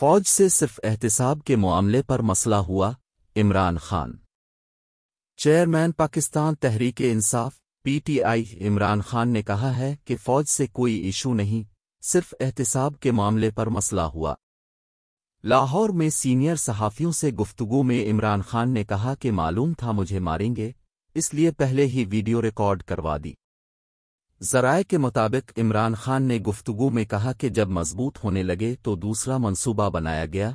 फौज से सिर्फ एहतसाब के मामले पर मसला हुआ इमरान खान चेयरमैन पाकिस्तान तहरीक इंसाफ पीटीआई इमरान खान ने कहा है कि फौज से कोई इशू नहीं सिर्फ एहतसाब के मामले पर मसला हुआ लाहौर में सीनियर सहाफ़ियों से गुफ्तगु में इमरान खान ने कहा कि मालूम था मुझे मारेंगे इसलिए पहले ही वीडियो रिकॉर्ड करवा दी जराए के मुताबिक इमरान खान ने गुफ्तगु में कहा कि जब मजबूत होने लगे तो दूसरा मंसूबा बनाया गया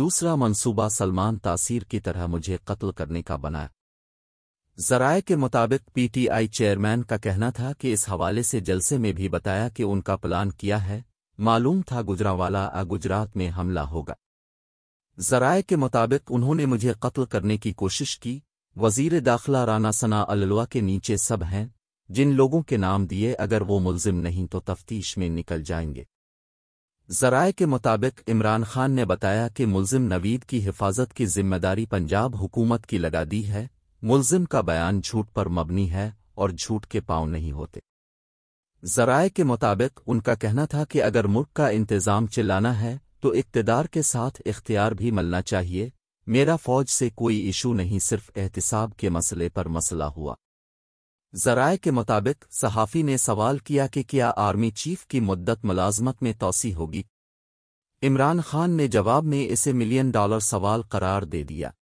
दूसरा मंसूबा सलमान तासीर की तरह मुझे कत्ल करने का बना जराए के मुताबिक पीटीआई चेयरमैन का कहना था कि इस हवाले से जलसे में भी बताया कि उनका प्लान किया है मालूम था गुजरावाला गुजरात में हमला होगा जराए के मुताबिक उन्होंने मुझे कत्ल करने की कोशिश की वजीर दाखिला राना सना अलवा के नीचे सब हैं जिन लोगों के नाम दिए अगर वो मुलजिम नहीं तो तफ्तीश में निकल जाएंगे जराए के मुताबिक इमरान खान ने बताया कि मुलजिम नवीद की हिफाजत की जिम्मेदारी पंजाब हुकूमत की लगा दी है मुलजिम का बयान झूठ पर मबनी है और झूठ के पांव नहीं होते जराए के मुताबिक उनका कहना था कि अगर मुल्क का इंतज़ाम चिल्लाना है तो इकतदार के साथ इख्तियार भी मलना चाहिए मेरा फौज से कोई इशू नहीं सिर्फ एहतसाब के मसले पर मसला हुआ जराए के मुताबिक सहाफ़ी ने सवाल किया कि क्या आर्मी चीफ की मुद्दत मुलाजमत में तोसी होगी इमरान खान ने जवाब में इसे मिलियन डॉलर सवाल करार दे दिया